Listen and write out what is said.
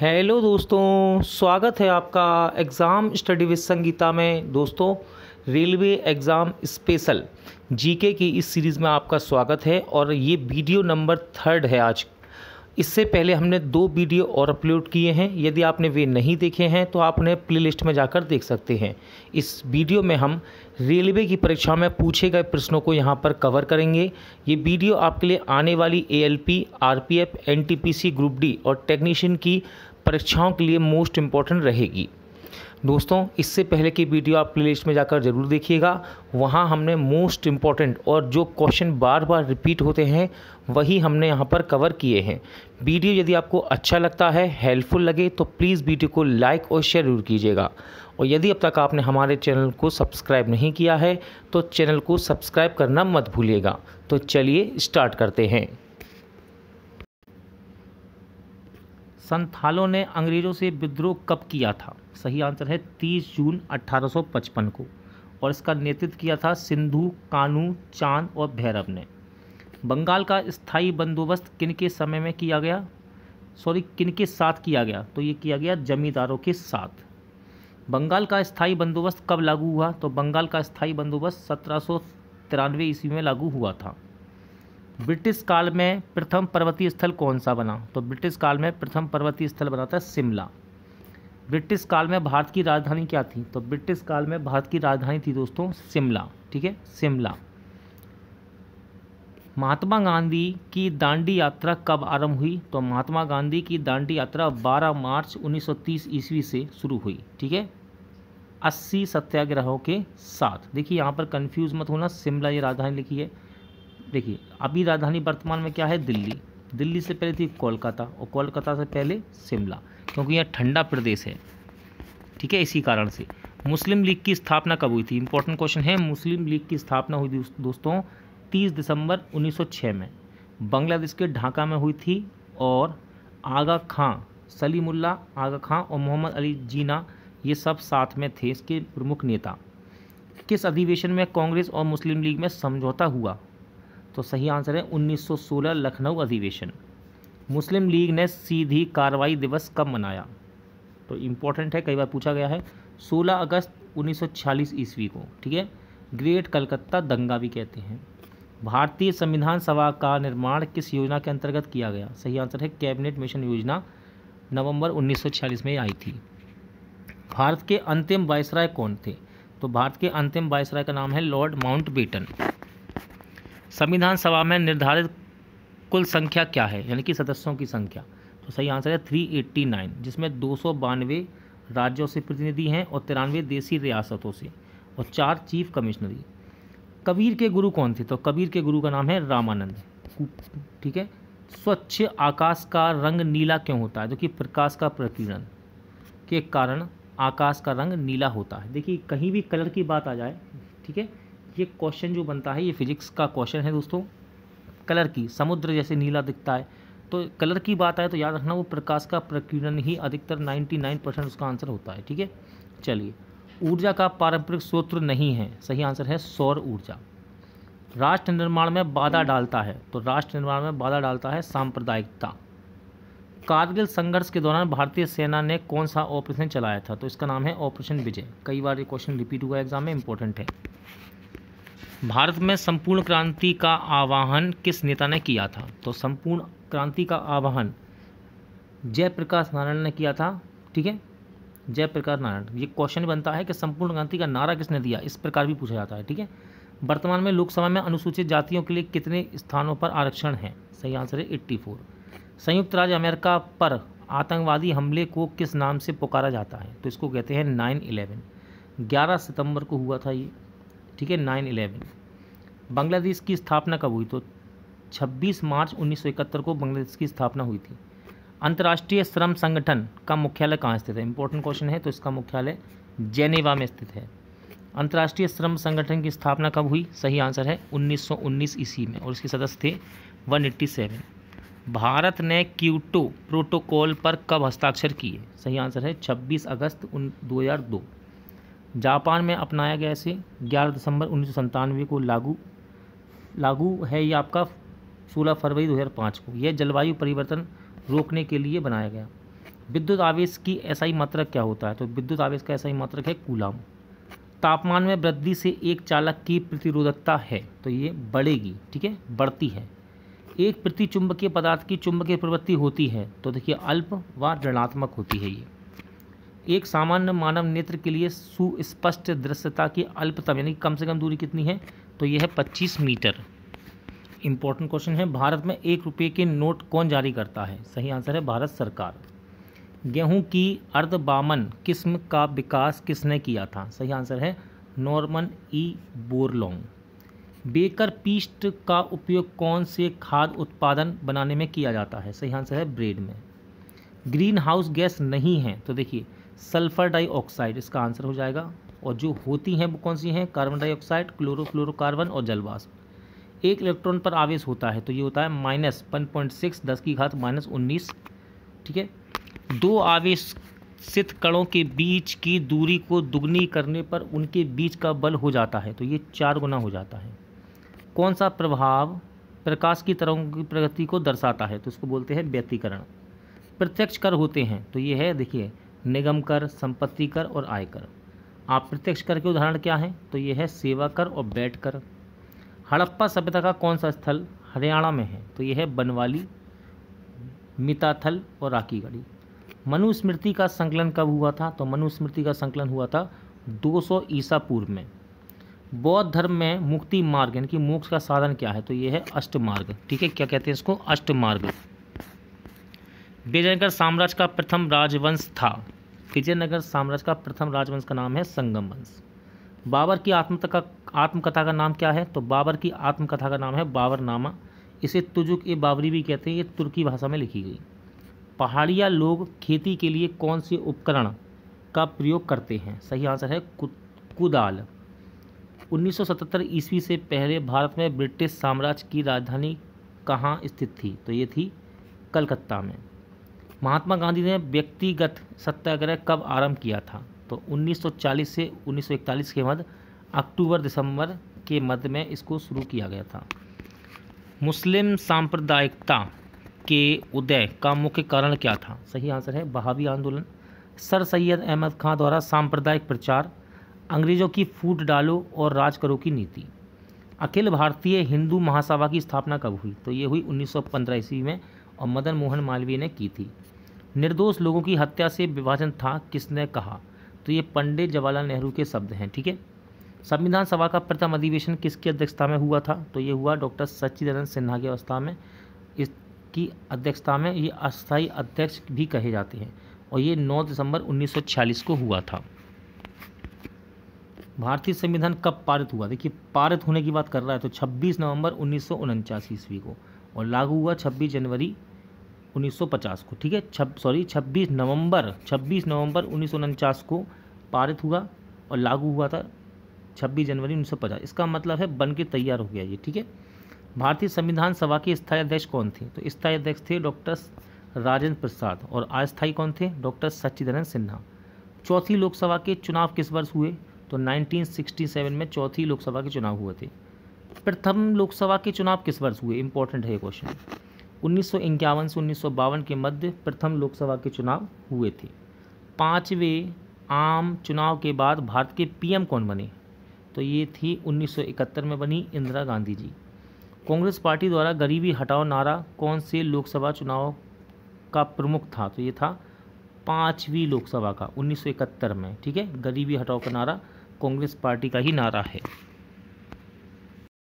hello दोस्तों स्वागत है आपका एग्ज़ाम स्टडी विद संगीता में दोस्तों रेलवे एग्ज़ाम स्पेशल जीके की इस सीरीज़ में आपका स्वागत है और ये वीडियो नंबर थर्ड है आज इससे पहले हमने दो वीडियो और अपलोड किए हैं यदि आपने वे नहीं देखे हैं तो आप उन्हें लिस्ट में जाकर देख सकते हैं इस वीडियो में हम रेलवे की परीक्षा में पूछे गए प्रश्नों को यहाँ पर कवर करेंगे ये वीडियो आपके लिए आने वाली A L P R P F N T P C group D और टेक्नीशियन की परीक्षाओं के लिए मोस्ट इम्पॉर्टेंट रहेगी दोस्तों इससे पहले की वीडियो आप प्ले में जाकर ज़रूर देखिएगा वहाँ हमने मोस्ट इम्पॉर्टेंट और जो क्वेश्चन बार बार रिपीट होते हैं वही हमने यहाँ पर कवर किए हैं वीडियो यदि आपको अच्छा लगता है हेल्पफुल लगे तो प्लीज़ वीडियो को लाइक और शेयर जरूर कीजिएगा और यदि अब तक आपने हमारे चैनल को सब्सक्राइब नहीं किया है तो चैनल को सब्सक्राइब करना मत भूलिएगा तो चलिए स्टार्ट करते हैं संथालों ने अंग्रेज़ों से विद्रोह कब किया था सही आंसर है 30 जून 1855 को और इसका नेतृत्व किया था सिंधु कानू चांद और भैरव ने बंगाल का स्थायी बंदोबस्त किन के समय में किया गया सॉरी किन के साथ किया गया तो ये किया गया जमींदारों के साथ बंगाल का स्थायी बंदोबस्त कब लागू हुआ तो बंगाल का स्थायी बंदोबस्त सत्रह ईस्वी में लागू हुआ था ब्रिटिश काल में प्रथम पर्वतीय स्थल कौन सा बना तो ब्रिटिश काल में प्रथम पर्वतीय स्थल बना था शिमला ब्रिटिश काल में भारत की राजधानी क्या थी तो ब्रिटिश काल में भारत की राजधानी थी दोस्तों शिमला ठीक है शिमला महात्मा गांधी की दांडी यात्रा कब आरंभ हुई तो महात्मा गांधी की दांडी यात्रा 12 मार्च 1930 ईस्वी से शुरू हुई ठीक है अस्सी सत्याग्रहों के साथ देखिए यहाँ पर कंफ्यूज मत होना शिमला ये राजधानी लिखी है देखिए अभी राजधानी वर्तमान में क्या है दिल्ली दिल्ली से पहले थी कोलकाता और कोलकाता से पहले शिमला क्योंकि यह ठंडा प्रदेश है ठीक है इसी कारण से मुस्लिम लीग की स्थापना कब हुई थी इंपॉर्टेंट क्वेश्चन है मुस्लिम लीग की स्थापना हुई थी दोस्तों 30 दिसंबर 1906 में बांग्लादेश के ढाका में हुई थी और आगा खां सलीमुल्ला आगा खां और मोहम्मद अली जीना ये सब साथ में थे इसके प्रमुख नेता किस अधिवेशन में कांग्रेस और मुस्लिम लीग में समझौता हुआ तो सही आंसर है 1916 लखनऊ अधिवेशन मुस्लिम लीग ने सीधी कार्रवाई दिवस कब मनाया तो इम्पोर्टेंट है कई बार पूछा गया है 16 अगस्त 1946 ईस्वी को ठीक है ग्रेट कलकत्ता दंगा भी कहते हैं भारतीय संविधान सभा का निर्माण किस योजना के अंतर्गत किया गया सही आंसर है कैबिनेट मिशन योजना नवंबर 1946 में आई थी भारत के अंतिम वायसराय कौन थे तो भारत के अंतिम वायसराय का नाम है लॉर्ड माउंट बेटन संविधान सभा में निर्धारित कुल संख्या क्या है यानी कि सदस्यों की संख्या तो सही आंसर है थ्री एट्टी नाइन जिसमें दो सौ बानवे राज्यों से प्रतिनिधि हैं और तिरानवे देसी रियासतों से और चार चीफ कमिश्नरी कबीर के गुरु कौन थे तो कबीर के गुरु का नाम है रामानंद ठीक है स्वच्छ आकाश का रंग नीला क्यों होता है जो कि प्रकाश का प्रकीर्णन के कारण आकाश का रंग नीला होता है देखिए कहीं भी कलर की बात आ जाए ठीक है ये क्वेश्चन जो बनता है ये फिजिक्स का क्वेश्चन है दोस्तों कलर की समुद्र जैसे नीला दिखता है तो कलर की बात आए तो याद रखना वो प्रकाश का प्रकीर्णन ही अधिकतर 99 परसेंट उसका आंसर होता है ठीक है चलिए ऊर्जा का पारंपरिक स्रोत नहीं है सही आंसर है सौर ऊर्जा राष्ट्र निर्माण में बाधा डालता है तो राष्ट्र निर्माण में बाधा डालता है सांप्रदायिकता कारगिल संघर्ष के दौरान भारतीय सेना ने कौन सा ऑपरेशन चलाया था तो इसका नाम है ऑपरेशन विजय कई बार ये क्वेश्चन रिपीट हुआ एग्जाम में इंपॉर्टेंट है भारत में संपूर्ण क्रांति का आवाहन किस नेता ने किया था तो संपूर्ण क्रांति का आवाहन जयप्रकाश नारायण ने किया था ठीक है जयप्रकाश नारायण ये क्वेश्चन बनता है कि संपूर्ण क्रांति का नारा किसने दिया इस प्रकार भी पूछा जाता है ठीक है वर्तमान में लोकसभा में अनुसूचित जातियों के लिए कितने स्थानों पर आरक्षण है सही आंसर है एट्टी फोर संयुक्त राज्य अमेरिका पर आतंकवादी हमले को किस नाम से पुकारा जाता है तो इसको कहते हैं नाइन इलेवन ग्यारह सितंबर को हुआ था ये ठीक है नाइन इलेवन बांग्लादेश की स्थापना कब हुई तो 26 मार्च 1971 को बांग्लादेश की स्थापना हुई थी अंतर्राष्ट्रीय श्रम संगठन का मुख्यालय कहाँ स्थित है इंपॉर्टेंट क्वेश्चन है तो इसका मुख्यालय जेनेवा में स्थित है अंतर्राष्ट्रीय श्रम संगठन की स्थापना कब हुई सही आंसर है 1919 ईस्वी में और इसके सदस्य थे 187 भारत ने क्यूटो प्रोटोकॉल पर कब हस्ताक्षर किए सही आंसर है 26 अगस्त 2002 जापान में अपनाया गया इसे 11 दिसंबर उन्नीस को लागू लागू है ये आपका 16 फरवरी 2005 को यह जलवायु परिवर्तन रोकने के लिए बनाया गया विद्युत आवेश की ही मात्रक क्या होता है तो विद्युत आवेश का ही मात्रक है कूलाम तापमान में वृद्धि से एक चालक की प्रतिरोधकता है तो ये बढ़ेगी ठीक है बढ़ती है एक प्रति चुंबकीय पदार्थ की चुंबकीय प्रवृत्ति होती है तो देखिए अल्प व ऋणात्मक होती है ये एक सामान्य मानव नेत्र के लिए सुस्पष्ट दृश्यता की अल्पतम यानी कम से कम दूरी कितनी है तो यह है पच्चीस मीटर इंपॉर्टेंट क्वेश्चन है भारत में एक रुपये के नोट कौन जारी करता है सही आंसर है भारत सरकार गेहूं की अर्धबामन किस्म का विकास किसने किया था सही आंसर है नॉर्मन ई बोरलोंग बेकर पीस्ट का उपयोग कौन से खाद उत्पादन बनाने में किया जाता है सही आंसर है ब्रेड में ग्रीन हाउस गैस नहीं है तो देखिए सल्फर डाइऑक्साइड इसका आंसर हो जाएगा और जो होती हैं वो कौन सी हैं कार्बन डाइऑक्साइड क्लोरोफ्लोरोकार्बन और जलवाष्प एक इलेक्ट्रॉन पर आवेश होता है तो ये होता है माइनस वन पॉइंट सिक्स दस की घात माइनस उन्नीस ठीक है दो आवेश सित कणों के बीच की दूरी को दुगनी करने पर उनके बीच का बल हो जाता है तो ये चार गुना हो जाता है कौन सा प्रभाव प्रकाश की तरंगों की प्रगति को दर्शाता है तो उसको बोलते हैं व्यतीकरण प्रत्यक्ष कर होते हैं तो ये है देखिए निगम कर संपत्ति कर और आय कर प्रत्यक्ष कर के उदाहरण क्या है तो ये है सेवा कर और बैठ कर हड़प्पा सभ्यता का कौन सा स्थल हरियाणा में है तो यह है बनवाली मिताथल और राखीगढ़ी मनुस्मृति का संकलन कब हुआ था तो मनुस्मृति का संकलन हुआ था 200 ईसा पूर्व में बौद्ध धर्म में मुक्ति मार्ग यानी कि मोक्ष का साधन क्या है तो यह है अष्टमार्ग ठीक है क्या कहते हैं इसको अष्टमार्ग विजयनगर साम्राज्य का प्रथम राजवंश था विजयनगर साम्राज्य का प्रथम राजवंश का नाम है संगम वंश बाबर की आत्मकथा आत्मकथा का नाम क्या है तो बाबर की आत्मकथा का नाम है बाबरनामा इसे तुजुक ए बाबरी भी कहते हैं ये तुर्की भाषा में लिखी गई पहाड़िया लोग खेती के लिए कौन से उपकरण का प्रयोग करते हैं सही आंसर है कुदाल 1977 ईस्वी से पहले भारत में ब्रिटिश साम्राज्य की राजधानी कहाँ स्थित थी तो ये थी कलकत्ता में महात्मा गांधी ने व्यक्तिगत सत्याग्रह कब आरंभ किया था तो 1940 से 1941 के मध्य अक्टूबर दिसंबर के मध्य में इसको शुरू किया गया था मुस्लिम सांप्रदायिकता के उदय का मुख्य कारण क्या था सही आंसर है बहावी आंदोलन सर सैयद अहमद खां द्वारा सांप्रदायिक प्रचार अंग्रेज़ों की फूट डालो और राज करो की नीति अखिल भारतीय हिंदू महासभा की स्थापना कब हुई तो ये हुई 1915 ईस्वी में और मदन मोहन मालवीय ने की थी निर्दोष लोगों की हत्या से विभाजन था किसने कहा तो ये पंडित जवाहरलाल नेहरू के शब्द हैं ठीक है संविधान सभा का प्रथम अधिवेशन किसकी अध्यक्षता में हुआ था तो ये हुआ डॉक्टर सच्चिदानंद सिन्हा की अवस्था में इसकी अध्यक्षता में ये अस्थाई अध्यक्ष भी कहे जाते हैं और ये 9 दिसंबर 1946 को हुआ था भारतीय संविधान कब पारित हुआ देखिए पारित होने की बात कर रहा है तो 26 नवंबर उन्नीस ईस्वी को और लागू हुआ 26 जनवरी 1950 को ठीक है छब सॉरी 26 नवंबर 26 नवंबर उन्नीस को पारित हुआ और लागू हुआ था 26 जनवरी 1950 इसका मतलब है बन के तैयार हो गया ये ठीक है भारतीय संविधान सभा के स्थायी अध्यक्ष कौन थे तो स्थायी अध्यक्ष थे डॉक्टर राजेंद्र प्रसाद और अस्थायी कौन थे डॉक्टर सच्चिदानंद सिन्हा चौथी लोकसभा के चुनाव किस वर्ष हुए तो 1967 में चौथी लोकसभा के चुनाव हुए थे प्रथम लोकसभा के चुनाव किस वर्ष हुए इंपॉर्टेंट है क्वेश्चन उन्नीस से उन्नीस के मध्य प्रथम लोकसभा के चुनाव हुए थे पाँचवें आम चुनाव के बाद भारत के पीएम कौन बने तो ये थी 1971 में बनी इंदिरा गांधी जी कांग्रेस पार्टी द्वारा गरीबी हटाओ नारा कौन से लोकसभा चुनाव का प्रमुख था तो ये था पाँचवीं लोकसभा का 1971 में ठीक है गरीबी हटाओ का नारा कांग्रेस पार्टी का ही नारा है